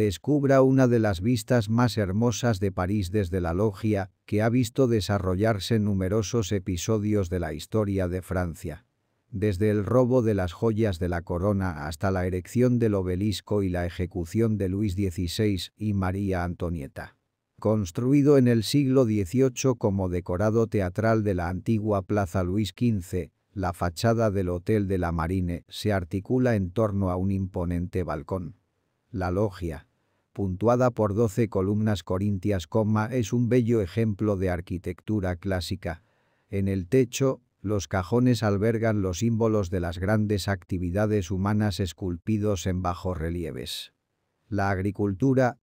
descubra una de las vistas más hermosas de París desde la logia, que ha visto desarrollarse numerosos episodios de la historia de Francia. Desde el robo de las joyas de la corona hasta la erección del obelisco y la ejecución de Luis XVI y María Antonieta. Construido en el siglo XVIII como decorado teatral de la antigua Plaza Luis XV, la fachada del Hotel de la Marine se articula en torno a un imponente balcón. La logia, puntuada por 12 columnas corintias, es un bello ejemplo de arquitectura clásica. En el techo, los cajones albergan los símbolos de las grandes actividades humanas esculpidos en bajorrelieves. La agricultura,